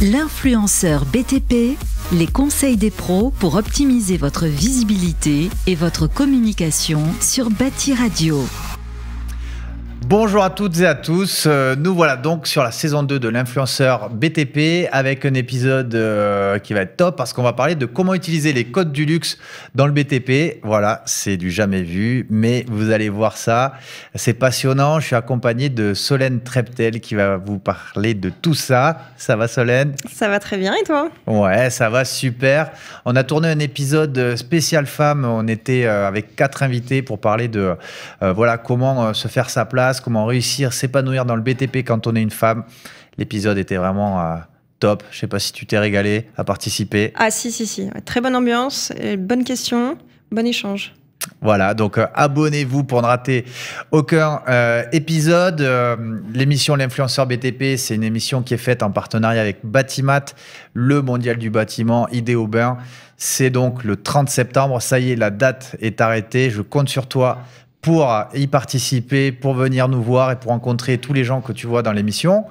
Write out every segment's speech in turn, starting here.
L'influenceur BTP, les conseils des pros pour optimiser votre visibilité et votre communication sur Bâti Radio. Bonjour à toutes et à tous. Euh, nous voilà donc sur la saison 2 de l'influenceur BTP avec un épisode euh, qui va être top parce qu'on va parler de comment utiliser les codes du luxe dans le BTP. Voilà, c'est du jamais vu, mais vous allez voir ça. C'est passionnant. Je suis accompagné de Solène Treptel qui va vous parler de tout ça. Ça va Solène Ça va très bien et toi Ouais, ça va super. On a tourné un épisode spécial femme. On était euh, avec quatre invités pour parler de voilà comment se faire sa place comment réussir, s'épanouir dans le BTP quand on est une femme. L'épisode était vraiment euh, top. Je sais pas si tu t'es régalé à participer. Ah si, si, si. Très bonne ambiance, bonne question, bon échange. Voilà, donc euh, abonnez-vous pour ne rater aucun euh, épisode. L'émission L'influenceur BTP, c'est une émission qui est faite en partenariat avec Batimat, le mondial du bâtiment, au bain C'est donc le 30 septembre. Ça y est, la date est arrêtée. Je compte sur toi pour y participer, pour venir nous voir et pour rencontrer tous les gens que tu vois dans l'émission.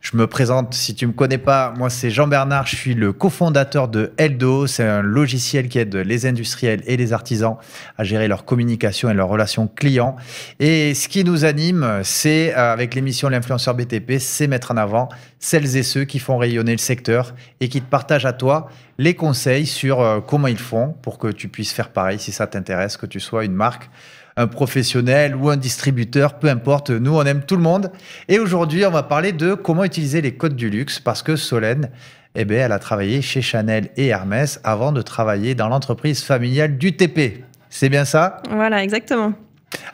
Je me présente, si tu ne me connais pas, moi c'est Jean-Bernard, je suis le cofondateur de Eldo. C'est un logiciel qui aide les industriels et les artisans à gérer leur communication et leurs relations clients. Et ce qui nous anime, c'est euh, avec l'émission L'influenceur BTP, c'est mettre en avant celles et ceux qui font rayonner le secteur et qui te partagent à toi les conseils sur euh, comment ils font pour que tu puisses faire pareil si ça t'intéresse, que tu sois une marque un professionnel ou un distributeur, peu importe, nous on aime tout le monde. Et aujourd'hui, on va parler de comment utiliser les codes du luxe parce que Solène, eh bien, elle a travaillé chez Chanel et Hermès avant de travailler dans l'entreprise familiale du TP. C'est bien ça Voilà, exactement.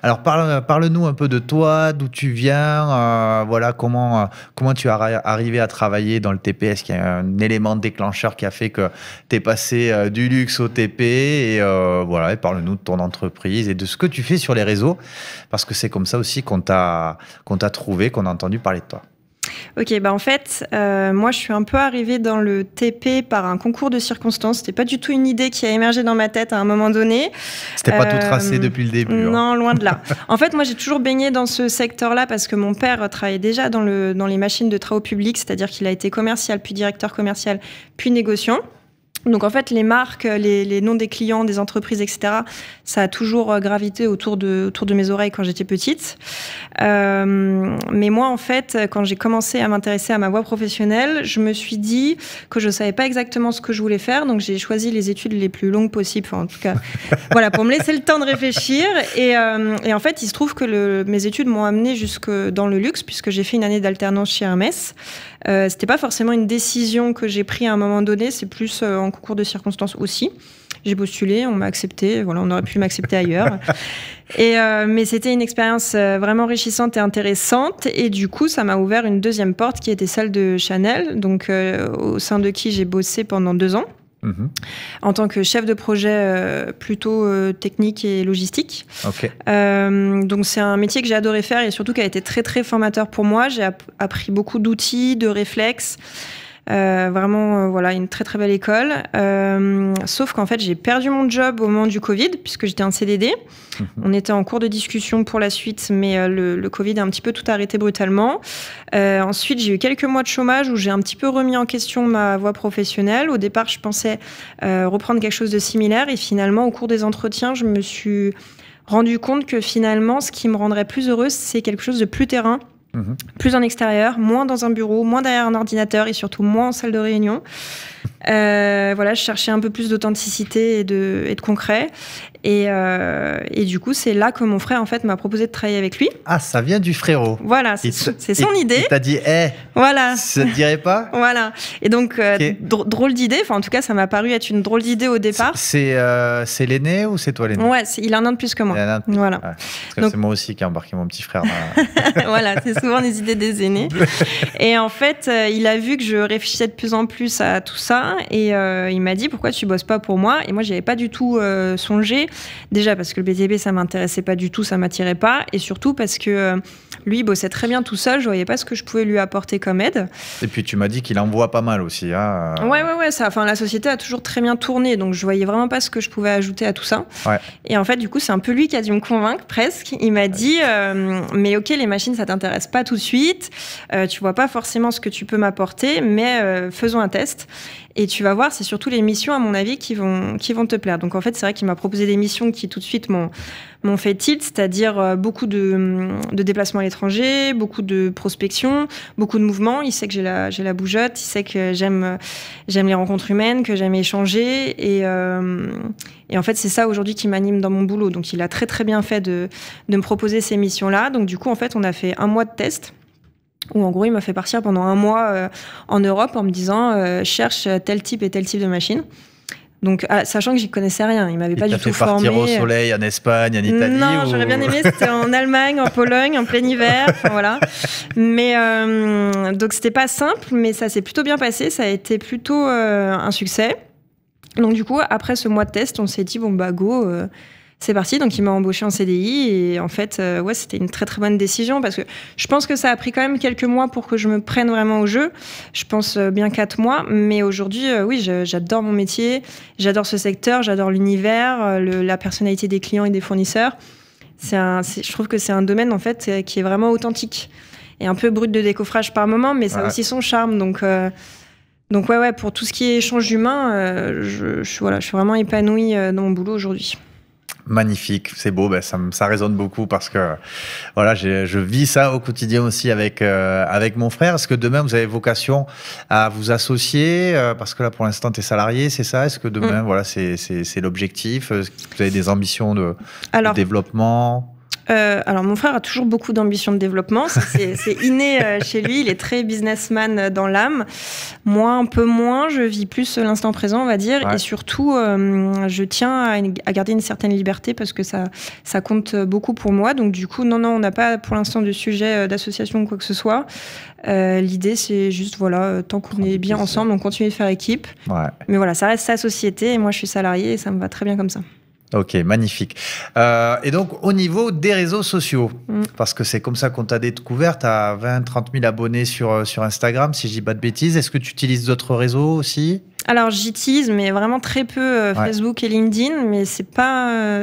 Alors parle, nous un peu de toi, d'où tu viens, euh, voilà comment euh, tu as arrivé à travailler dans le TP. Est-ce qu'il y a un élément déclencheur qui a fait que tu es passé euh, du luxe au TP et voilà, parle-nous de ton entreprise et de ce que tu fais sur les réseaux parce que c'est comme ça aussi qu'on t'a trouvé, qu'on a entendu parler de toi. Ok, bah en fait, euh, moi je suis un peu arrivée dans le TP par un concours de circonstances. C'était pas du tout une idée qui a émergé dans ma tête à un moment donné. C'était pas tout euh, tracé depuis le début. Hein. Non, loin de là. en fait, moi j'ai toujours baigné dans ce secteur-là parce que mon père travaillait déjà dans, dans les machines de travaux publics, c'est-à-dire qu'il a été commercial, puis directeur commercial, puis négociant. Donc en fait, les marques, les, noms des clients, des entreprises, etc., ça a toujours euh, gravité autour de, autour de mes oreilles quand j'étais petite. Euh, mais moi, en fait, quand j'ai commencé à m'intéresser à ma voie professionnelle, je me suis dit que je ne savais pas exactement ce que je voulais faire. Donc j'ai choisi les études les plus longues possibles, en tout cas, voilà, pour me laisser le temps de réfléchir. Et, euh, en fait, il se trouve que mes études m'ont amené jusque dans le luxe, puisque j'ai fait une année d'alternance chez Hermès. Ce euh, c'était pas forcément une décision que j'ai prise à un moment donné, c'est plus euh, en concours de circonstances aussi. J'ai postulé, on m'a accepté, voilà, on aurait pu m'accepter ailleurs. Et euh, mais c'était une expérience vraiment enrichissante et intéressante. Et du coup, ça m'a ouvert une deuxième porte qui était celle de Chanel, donc au sein de qui j'ai bossé pendant deux ans. Mhm. en tant que chef de projet euh, plutôt euh, technique et logistique. Euh, donc c'est un métier que j'ai adoré faire et surtout qui a été très très formateur pour moi. J'ai appris beaucoup d'outils, de réflexes. Euh, vraiment, euh, voilà, une très très belle école. Euh, sauf qu'en fait, j'ai perdu mon job au moment du Covid, puisque j'étais en CDD. Mhm. On était en cours de discussion pour la suite, mais euh, le, le, Covid a un petit peu tout arrêté brutalement. ensuite, j'ai eu quelques mois de chômage où j'ai un petit peu remis en question ma voie professionnelle. Au départ, je pensais reprendre quelque chose de similaire, et finalement, au cours des entretiens, je me suis rendu compte que finalement, ce qui me rendrait plus heureuse, c'est quelque chose de plus terrain Mhm. Plus en extérieur, moins dans un bureau, moins derrière un ordinateur et surtout moins en salle de réunion. Euh, voilà, je cherchais un peu plus d'authenticité et de, et de concret. Euh, et, du coup, c'est là que mon frère en fait m'a proposé de travailler avec lui. Ah, ça vient du frérot. Voilà, c'est son idée. Tu as dit, hé, eh, voilà. ça te dirait pas Voilà. Et donc, euh, drôle d'idée, enfin en tout cas, ça m'a paru être une drôle d'idée au départ. Euh, c'est l'aîné ou c'est toi l'aîné Ouais, il a un an de plus que moi. Voilà. c'est moi aussi qui ai embarqué mon petit frère. voilà, c'est souvent les idées des aînés. et en fait, il a vu que je réfléchissais de plus en plus à tout ça et il m'a dit, pourquoi tu bosses pas pour moi Et moi, j'avais pas du tout songé Déjà parce que le BTP, ça m'intéressait pas du tout, ça m'attirait pas. Et surtout parce que euh, lui, il bossait très bien tout seul, je voyais pas ce que je pouvais lui apporter comme aide. Et puis tu m'as dit qu'il envoie pas mal aussi. Hein euh. ouais, ouais, ouais. Ça, enfin, la société a toujours très bien tourné, donc je voyais vraiment pas ce que je pouvais ajouter à tout ça. Et en fait, du coup, c'est un peu lui qui a dû me convaincre presque. Il m'a dit euh, Mais ok, les machines, ça t'intéresse pas tout de suite. tu vois pas forcément ce que tu peux m'apporter, mais faisons un test. Et tu vas voir, c'est surtout les missions, à mon avis, qui vont, qui vont te plaire. Donc en fait, c'est vrai qu'il m'a proposé des missions qui tout de suite m'ont fait tilt, c'est-à-dire euh, beaucoup de, déplacements à l'étranger, beaucoup de prospection, beaucoup de mouvements. Il sait que j'ai la, j'ai bougeotte, il sait que j'aime, les rencontres humaines, que j'aime échanger. Euh, et, en fait, c'est ça aujourd'hui qui m'anime dans mon boulot. Donc, il a très très bien fait de, me proposer ces missions-là. Donc, du coup, en fait, on a fait un mois de test où en gros il m'a fait partir pendant un mois euh, en Europe en me disant cherche tel type et tel type de machine. Donc, ah, sachant que j'y connaissais rien, il m'avait pas du tout formé. partir au euh. soleil en Espagne, en Italie Non, j'aurais bien aimé. C'était en Allemagne, en Pologne, en plein hiver. voilà. Mais euh, donc, c'était pas simple, mais ça s'est plutôt bien passé. Ça a été plutôt euh, un succès. Donc, du coup, après ce mois de test, on s'est dit bon bah go c'est parti. Donc il m'a embauché en CDI et en fait, euh, ouais, c'était une très très bonne décision parce que je pense que ça a pris quand même quelques mois pour que je me prenne vraiment au jeu. Je pense euh, bien quatre mois, mais aujourd'hui, euh, oui, j'adore mon métier, j'adore ce secteur, j'adore l'univers, la personnalité des clients et des fournisseurs. je trouve que c'est un domaine en fait qui est vraiment authentique et un peu brut de décoffrage par moment, mais ça a aussi son charme. Donc donc ouais, ouais, pour tout ce qui est échange humain, je, je suis vraiment épanouie dans mon boulot aujourd'hui magnifique, c'est beau, ben ça, ça, résonne beaucoup parce que voilà, je vis ça au quotidien aussi avec, euh, avec mon frère. Est-ce que demain vous avez vocation à vous associer euh, Parce que là pour l'instant tu es salarié, c'est ça Est-ce que demain mm. voilà, c'est l'objectif Est-ce que vous avez des ambitions de, de développement euh, alors mon frère a toujours beaucoup d'ambition de développement, c'est inné euh, chez lui, il est très businessman euh, dans l'âme. Moi un peu moins, je vis plus l'instant présent on va dire et surtout je tiens à, garder une certaine liberté parce que ça, ça compte beaucoup pour moi. Donc du coup non non on n'a pas pour l'instant de sujet d'association ou quoi que ce soit. L'idée c'est juste voilà tant qu'on est bien ensemble on continue de faire équipe. Mais voilà ça reste sa société et moi je suis salarié et ça me va très bien comme ça. Ok, magnifique. Euh, et donc, au niveau des réseaux sociaux, mm. parce que c'est comme ça qu'on t'a découvert, tu as 20, 30 000 abonnés sur, euh, sur Instagram, si je dis pas de bêtises. Est-ce que tu utilises d'autres réseaux aussi alors j'utilise, mais vraiment très peu euh, Facebook et LinkedIn, mais c'est pas.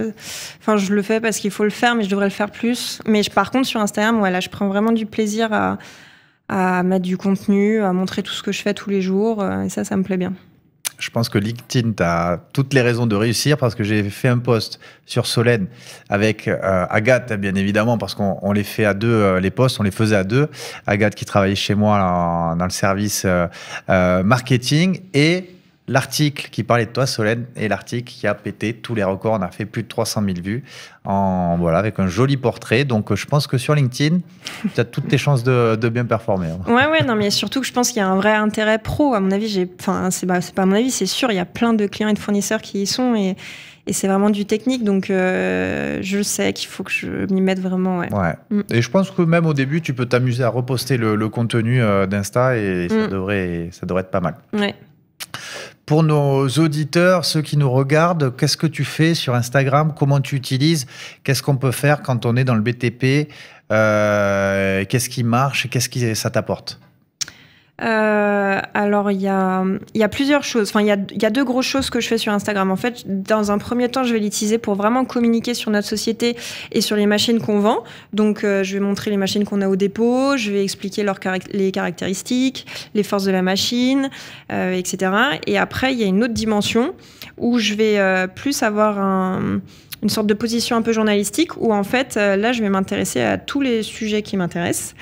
Enfin, je le fais parce qu'il faut le faire, mais je devrais le faire plus. Mais je, par contre, sur Instagram, ouais, là, je prends vraiment du plaisir à, à mettre du contenu, à montrer tout ce que je fais tous les jours, et ça, ça me plaît bien je pense que LinkedIn, tu as toutes les raisons de réussir parce que j'ai fait un post sur Solène avec euh, Agathe, bien évidemment, parce qu'on les fait à deux, euh, les posts, on les faisait à deux. Agathe qui travaillait chez moi dans le service euh, marketing et l'article qui parlait de toi, Solène, et l'article qui a pété tous les records. On a fait plus de 300 000 vues en, voilà, avec un joli portrait. Donc, euh, je pense que sur LinkedIn, tu as toutes tes chances de, bien performer. Hein. Oui, non, mais surtout que je pense qu'il y a un vrai intérêt pro. À mon avis, j'ai, enfin, c'est pas mon avis, c'est sûr, il y a plein de clients et de fournisseurs qui y sont et, c'est vraiment du technique. Donc, euh, je sais qu'il faut que je m'y mette vraiment. Mm. Et je pense que même au début, tu peux t'amuser à reposter le, contenu euh, d'Insta et ça, mm. devrait, ça devrait être pas mal. Ouais pour nos auditeurs, ceux qui nous regardent, qu'est-ce que tu fais sur Instagram Comment tu utilises Qu'est-ce qu'on peut faire quand on est dans le BTP euh, Qu'est-ce qui marche Qu'est-ce que ça t'apporte euh, alors, il y a, plusieurs choses. Enfin, il y a, deux grosses choses que je fais sur Instagram. En fait, dans un premier temps, je vais l'utiliser pour vraiment communiquer sur notre société et sur les machines qu'on vend. Donc, euh, je vais montrer les machines qu'on a au dépôt, je vais expliquer leurs les caractéristiques, les forces de la machine, euh, etc. Et après, il y a une autre dimension où je vais plus avoir une sorte de position un peu journalistique où en fait là je vais m'intéresser à tous les sujets qui m'intéressent.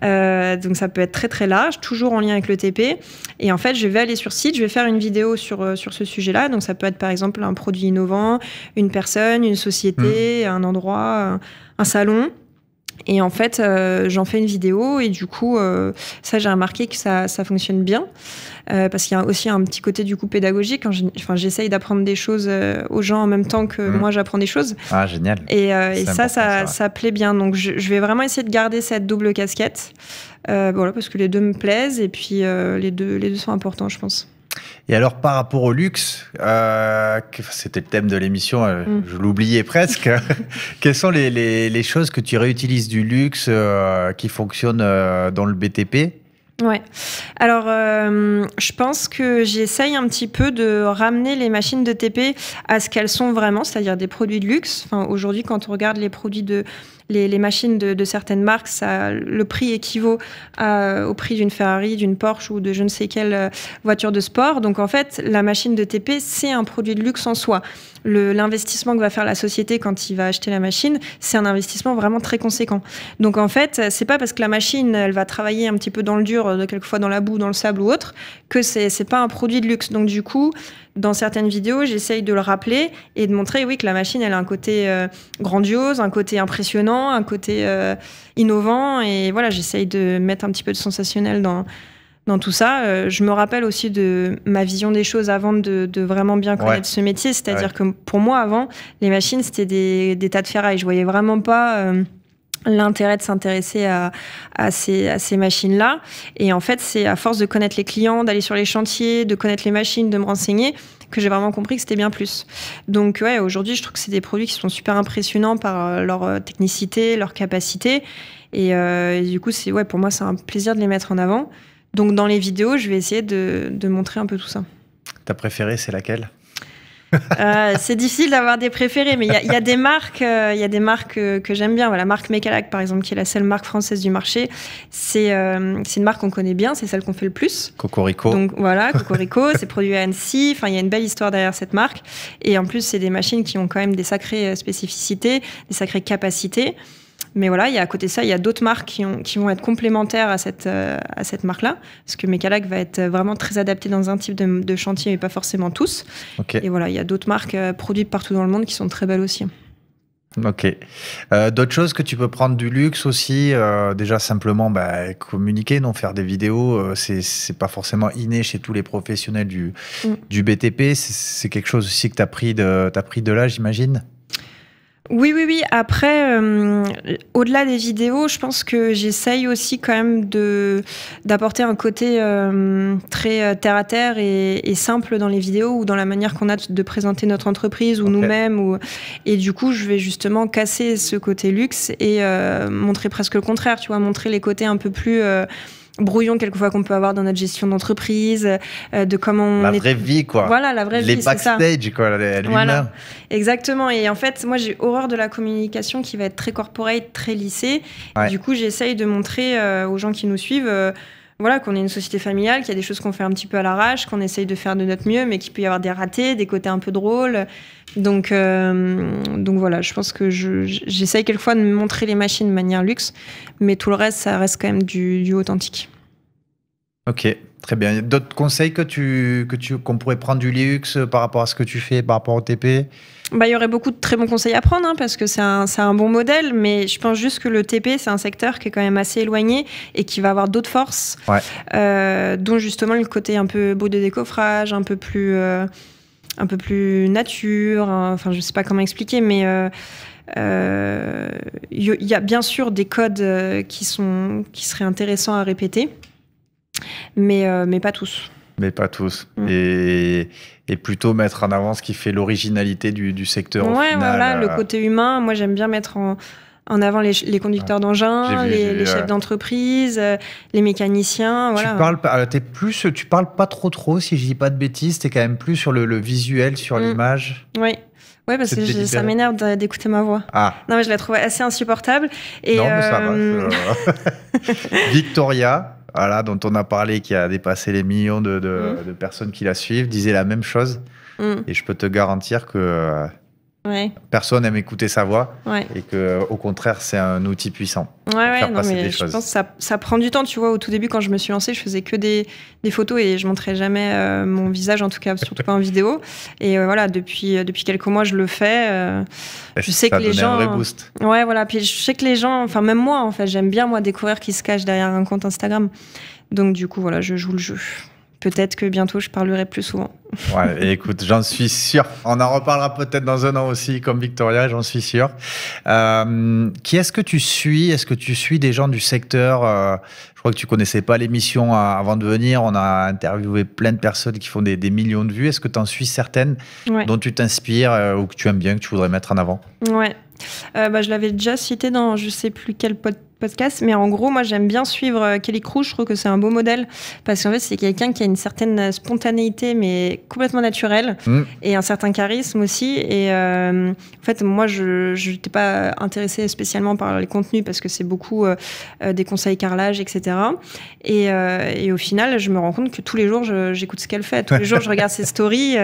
donc ça peut être très très large, toujours en lien avec le TP. Et en fait, je vais aller sur site, je vais faire une vidéo sur, euh, sur ce sujet-là. Donc, ça peut être par exemple un produit innovant, une personne, une société, mm. un endroit, un, salon. Et en fait, euh, j'en fais une vidéo et du coup, euh, ça, j'ai remarqué que ça, ça fonctionne bien parce qu'il y a aussi un petit côté du coup pédagogique. enfin, j'essaye d'apprendre des choses aux gens en même temps que mm. moi, j'apprends des choses. Ah, génial. Et, ça, ça, plaît bien. Donc, je, vais vraiment essayer de garder cette double casquette. Euh, voilà, parce que les deux me plaisent et puis euh, les, deux, les deux sont importants, je pense. Et alors, par rapport au luxe, euh, c'était le thème de l'émission, mm. je l'oubliais presque. Quelles sont les, choses que tu réutilises du luxe qui fonctionnent dans le BTP Ouais. Alors, je pense que j'essaye un petit peu de ramener les machines de TP à ce qu'elles sont vraiment, c'est-à-dire des produits de luxe. Enfin, aujourd'hui, quand on regarde les produits de les, machines de, certaines marques, le prix équivaut au prix d'une Ferrari, d'une Porsche ou de je ne sais quelle euh, voiture de sport. Donc en fait, la machine de TP, c'est un produit de luxe en soi. L'investissement que va faire la société quand il va acheter la machine, c'est un investissement vraiment très conséquent. Donc en fait, c'est pas parce que la machine, elle va travailler un petit peu dans le dur, euh, quelquefois dans la boue, dans le sable ou autre, que c'est pas un produit de luxe. Donc du coup, dans certaines vidéos, j'essaye de le rappeler et de montrer, oui, que la machine, elle a un côté euh, grandiose, un côté impressionnant, un côté euh, innovant. Et voilà, j'essaye de mettre un petit peu de sensationnel dans, dans tout ça. Euh, je me rappelle aussi de ma vision des choses avant de, vraiment bien connaître ce métier. C'est-à-dire que pour moi, avant, les machines, c'était des, des, tas de ferraille. Je voyais vraiment pas l'intérêt de s'intéresser à, ces, machines-là. Et en fait, c'est à force de connaître les clients, d'aller sur les chantiers, de connaître les machines, de me renseigner, que j'ai vraiment compris que c'était bien plus. Donc ouais, aujourd'hui, je trouve que c'est des produits qui sont super impressionnants par euh, leur euh, technicité, leur capacité. Euh, et, du coup, c'est ouais, pour moi, c'est un plaisir de les mettre en avant. Donc dans les vidéos, je vais essayer de, de montrer un peu tout ça. Ta préférée, c'est laquelle euh, c'est difficile d'avoir des préférés, mais il y, a des marques, euh, il y a des marques que j'aime bien. Voilà, marque Mécalac, par exemple, qui est la seule marque française du marché. Euh, c'est une marque qu'on connaît bien, c'est celle qu'on fait le plus. Cocorico. Donc voilà, Cocorico, c'est produit à Annecy. Enfin, il y a une belle histoire derrière cette marque. Et en plus, c'est des machines qui ont quand même des sacrées spécificités, des sacrées capacités. Mais voilà, il y a à côté de ça, il y a d'autres marques qui, ont, qui, vont être complémentaires à cette, euh, à cette marque-là. Parce que Mecalac va être vraiment très adapté dans un type de, chantier, mais pas forcément tous. Et voilà, il y a d'autres marques euh, produites partout dans le monde qui sont très belles aussi. Ok. Euh, d'autres choses que tu peux prendre du luxe aussi, déjà simplement bah, communiquer, non faire des vidéos, c'est pas forcément inné chez tous les professionnels du, mm. du BTP. C'est quelque chose aussi que tu as pris de, as pris de là, j'imagine oui, oui, oui. Après, euh, au-delà des vidéos, je pense que j'essaye aussi quand même de d'apporter un côté euh, très euh, terre à terre et, simple dans les vidéos ou dans la manière qu'on a de présenter notre entreprise ou nous-mêmes. Et du coup, je vais justement casser ce côté luxe et montrer presque le contraire. Tu vois, montrer les côtés un peu plus brouillon quelquefois qu'on peut avoir dans notre gestion d'entreprise, euh, de comment on la vraie vie quoi. Voilà la vraie les vie. Backstage, ça. quoi, Voilà, exactement. Et en fait, moi j'ai horreur de la communication qui va être très corporate, très lissée. Du coup, j'essaye de montrer euh, aux gens qui nous suivent. Euh, voilà, qu'on est une société familiale, qu'il y a des choses qu'on fait un petit peu à l'arrache, qu'on essaye de faire de notre mieux, mais qu'il peut y avoir des ratés, des côtés un peu drôles. Donc, euh, donc voilà, je pense que j'essaye quelquefois de montrer les machines de manière luxe, mais tout le reste, ça reste quand même du, du authentique. Ok, très bien. D'autres conseils que tu que tu qu'on pourrait prendre du luxe par rapport à ce que tu fais, par rapport au TP bah, il y aurait beaucoup de très bons conseils à prendre hein, parce que c'est un, un, bon modèle, mais je pense juste que le TP, c'est un secteur qui est quand même assez éloigné et qui va avoir d'autres forces, euh, dont justement le côté un peu beau de décoffrage, un peu plus, euh, un peu plus nature, hein, enfin je sais pas comment expliquer, mais... Euh, il y a bien sûr des codes qui, sont, qui seraient intéressants à répéter mais, euh, mais pas tous. Mais pas tous. Mm. Et, et, plutôt mettre en avant ce qui fait l'originalité du, du, secteur. au final, voilà, le euh, côté humain. Moi, j'aime bien mettre en, en avant les, les conducteurs d'engins, les, chefs d'entreprise, euh, les mécaniciens. Tu parles, es plus, tu parles pas trop trop, si je dis pas de bêtises, tu es quand même plus sur le, visuel, sur mm. l'image. Oui. Ouais, parce que ça m'énerve d'écouter ma voix. Ah. Non, mais je la trouve assez insupportable. Et non, mais ça va. Victoria, voilà, dont on a parlé, qui a dépassé les millions de, mm. personnes qui la suivent, disait la même chose. Mm. Et je peux te garantir que euh, Personne aime écouter sa voix et que euh, au contraire c'est un outil puissant. Ouais, mais je pense ça, prend du temps. Tu vois, au tout début quand je me suis lancée, je faisais que des, photos et je montrais jamais euh, mon visage, en tout cas surtout pas en vidéo. Et euh, voilà, depuis depuis quelques mois je le fais. je sais que les gens. Un vrai boost. Ouais, voilà. Puis je sais que les gens, enfin même moi en fait, j'aime bien moi découvrir qui se cache derrière un compte Instagram. Donc du coup voilà, je joue le jeu peut-être que bientôt je parlerai plus souvent. Ouais, écoute, j'en suis sûr. On en reparlera peut-être dans un an aussi, comme Victoria, j'en suis sûr. Euh, qui est-ce que tu suis Est-ce que tu suis des gens du secteur euh, Je crois que tu connaissais pas l'émission euh, avant de venir. On a interviewé plein de personnes qui font des, millions de vues. Est-ce que tu en suis certaines dont tu t'inspires ou que tu aimes bien, que tu voudrais mettre en avant Ouais. Bah, je l'avais déjà cité dans je sais plus quel podcast podcast, mais en gros, moi j'aime bien suivre euh, Kelly Crew, je trouve que c'est un beau modèle, parce qu'en fait c'est quelqu'un qui a une certaine euh, spontanéité, mais complètement naturelle, mm. et un certain charisme aussi. Et euh, en fait, moi je n'étais pas intéressée spécialement par les contenus, parce que c'est beaucoup des conseils carrelage, etc. Et, et, au final, je me rends compte que tous les jours, j'écoute ce qu'elle fait, tous les jours, je regarde ses stories,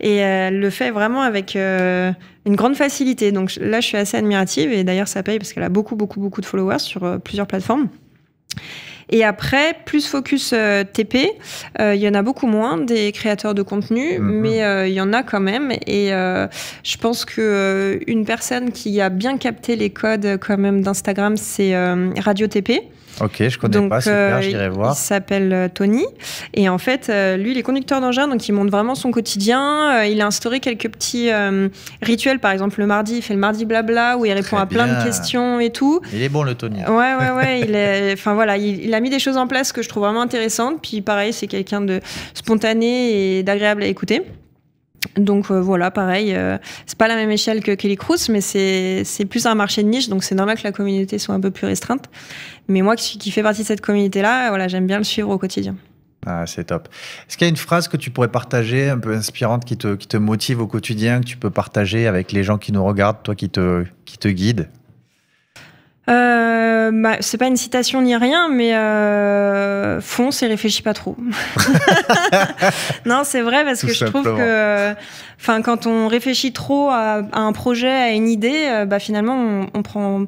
et elle le fait vraiment avec une grande facilité. Donc là, je suis assez admirative et d'ailleurs, ça paye parce qu'elle a beaucoup, beaucoup, beaucoup de followers sur euh, plusieurs plateformes. Et après, plus focus euh, TP, euh, il y en a beaucoup moins des créateurs de contenu, mhm. mais il y en a quand même. Et je pense que une personne qui a bien capté les codes quand même d'Instagram, c'est Radio TP. Ok, je connais pas, super, euh, j'irai voir. Il s'appelle euh, Tony. Et en fait, euh, lui, il est conducteur d'engin, donc il montre vraiment son quotidien. il a instauré quelques petits rituels. Par exemple, le mardi, il fait le mardi blabla où il répond à plein de questions et tout. Il est bon, le Tony. Ouais, ouais, ouais. il, est... enfin, voilà, il, a mis des choses en place que je trouve vraiment intéressantes. Puis pareil, c'est quelqu'un de spontané et d'agréable à écouter. Donc euh, voilà, pareil, euh, c'est pas la même échelle que Kelly Cruz, mais c'est plus un marché de niche, donc c'est normal que la communauté soit un peu plus restreinte. Mais moi qui, fais partie de cette communauté-là, j'aime bien le suivre au quotidien. Ah, c'est top. Est-ce qu'il y a une phrase que tu pourrais partager, un peu inspirante, qui te, motive au quotidien, que tu peux partager avec les gens qui nous regardent, toi qui te, qui te guide euh, bah, c'est pas une citation ni rien, mais euh, fonce et réfléchis pas trop. non, c'est vrai parce que je trouve que, enfin, quand on réfléchit trop à, un projet, à une idée, euh, bah finalement, on, prend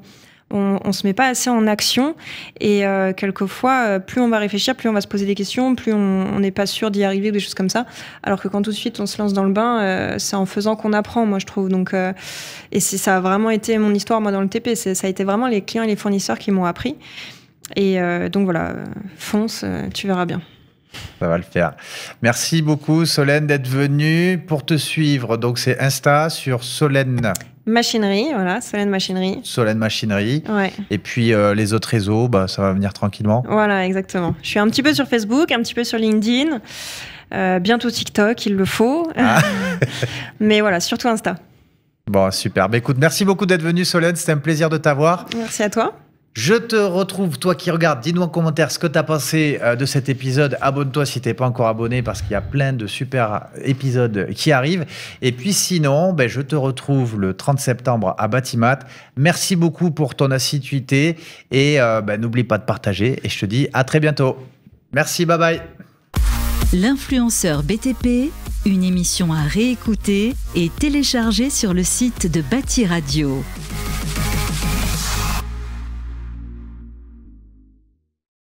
on, se met pas assez en action et euh, quelquefois euh, plus on va réfléchir, plus on va se poser des questions, plus on n'est pas sûr d'y arriver ou des choses comme ça. Alors que quand tout de suite on se lance dans le bain, c'est en faisant qu'on apprend, moi je trouve. Donc et ça a vraiment été mon histoire, moi, dans le TP. Ça a été vraiment les clients et les fournisseurs qui m'ont appris. Et euh, donc voilà, fonce, euh, tu verras bien. Ça va le faire. Merci beaucoup, Solène, d'être venue. Pour te suivre, donc c'est Insta sur Solène. Machinerie, voilà, Solène Machinerie. Solène Machinerie. Ouais. Et puis euh, les autres réseaux, bah, ça va venir tranquillement. Voilà, exactement. Je suis un petit peu sur Facebook, un petit peu sur LinkedIn. bientôt TikTok, il le faut. Ah. Mais voilà, surtout Insta. Bon, super. écoute, merci beaucoup d'être venu, Solène. C'était un plaisir de t'avoir. Merci à toi. Je te retrouve, toi qui regardes, dis-nous en commentaire ce que tu as pensé euh, de cet épisode. Abonne-toi si tu n'es pas encore abonné parce qu'il y a plein de super épisodes qui arrivent. Et puis sinon, ben, je te retrouve le 30 septembre à Batimat. Merci beaucoup pour ton assiduité et euh, ben, n'oublie pas de partager et je te dis à très bientôt. Merci, bye bye. L'influenceur BTP une émission à réécouter et télécharger sur le site de Bâti Radio.